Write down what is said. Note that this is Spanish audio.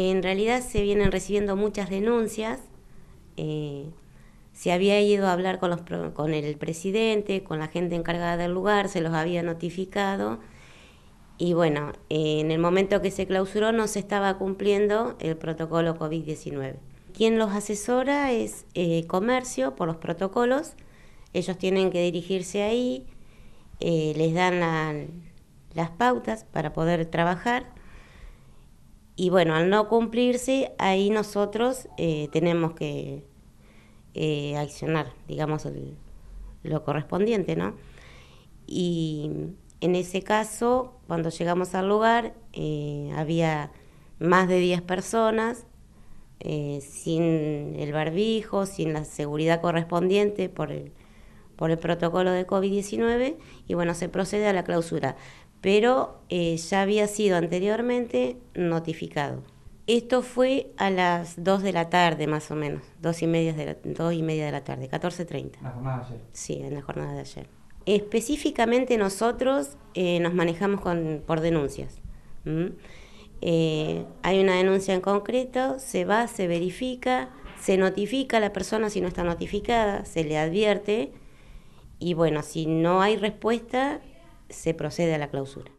En realidad se vienen recibiendo muchas denuncias. Eh, se había ido a hablar con, el presidente, con la gente encargada del lugar, se los había notificado. Y bueno, eh, en el momento que se clausuró no se estaba cumpliendo el protocolo COVID-19. Quien los asesora es eh, comercio por los protocolos. Ellos tienen que dirigirse ahí, les dan las pautas para poder trabajar y bueno, al no cumplirse, ahí nosotros eh, tenemos que eh, accionar, digamos, lo correspondiente, ¿no? Y en ese caso, cuando llegamos al lugar, eh, había más de 10 personas, sin el barbijo, sin la seguridad correspondiente por el, por el protocolo de COVID-19 y bueno, se procede a la clausura, pero eh, ya había sido anteriormente notificado. Esto fue a las 2 de la tarde más o menos, 2 y media de la, y media de la tarde, 14.30. ¿En la jornada de ayer? Sí, en la jornada de ayer. Específicamente nosotros eh, nos manejamos por denuncias. Eh, hay una denuncia en concreto, se va, se verifica, se notifica a la persona si no está notificada, se le advierte y bueno, si no hay respuesta, se procede a la clausura.